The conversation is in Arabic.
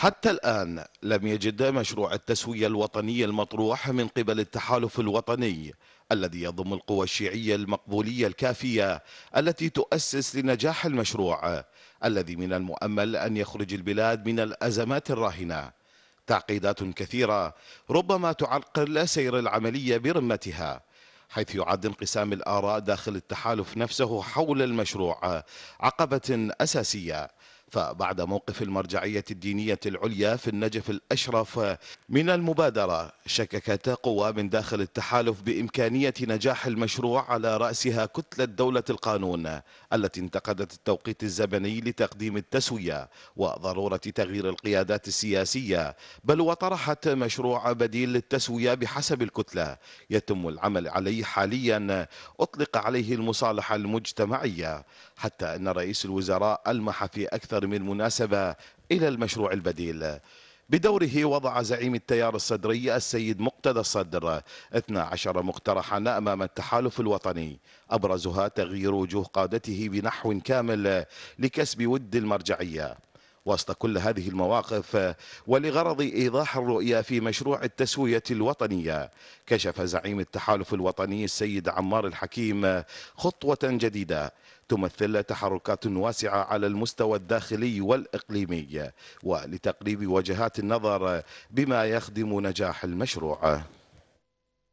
حتى الآن لم يجد مشروع التسوية الوطنية المطروح من قبل التحالف الوطني الذي يضم القوى الشيعية المقبولية الكافية التي تؤسس لنجاح المشروع الذي من المؤمل أن يخرج البلاد من الأزمات الراهنة تعقيدات كثيرة ربما تعرقل سير العملية برمتها حيث يعد انقسام الآراء داخل التحالف نفسه حول المشروع عقبة أساسية فبعد موقف المرجعية الدينية العليا في النجف الأشرف من المبادرة شككت قوى من داخل التحالف بإمكانية نجاح المشروع على رأسها كتلة دولة القانون التي انتقدت التوقيت الزمني لتقديم التسوية وضرورة تغيير القيادات السياسية بل وطرحت مشروع بديل للتسوية بحسب الكتلة يتم العمل عليه حاليا أطلق عليه المصالحة المجتمعية حتى أن رئيس الوزراء ألمح في أكثر الصغر من مناسبة إلى المشروع البديل بدوره وضع زعيم التيار الصدري السيد مقتدى الصدر 12 مقترحا أمام التحالف الوطني أبرزها تغيير وجوه قادته بنحو كامل لكسب ود المرجعية وسط كل هذه المواقف آه، ولغرض إيضاح الرؤية في مشروع التسوية الوطنية كشف زعيم التحالف الوطني السيد عمار الحكيم آه، خطوة جديدة تمثل تحركات واسعة على المستوى الداخلي والإقليمي آه، ولتقريب وجهات النظر بما يخدم نجاح المشروع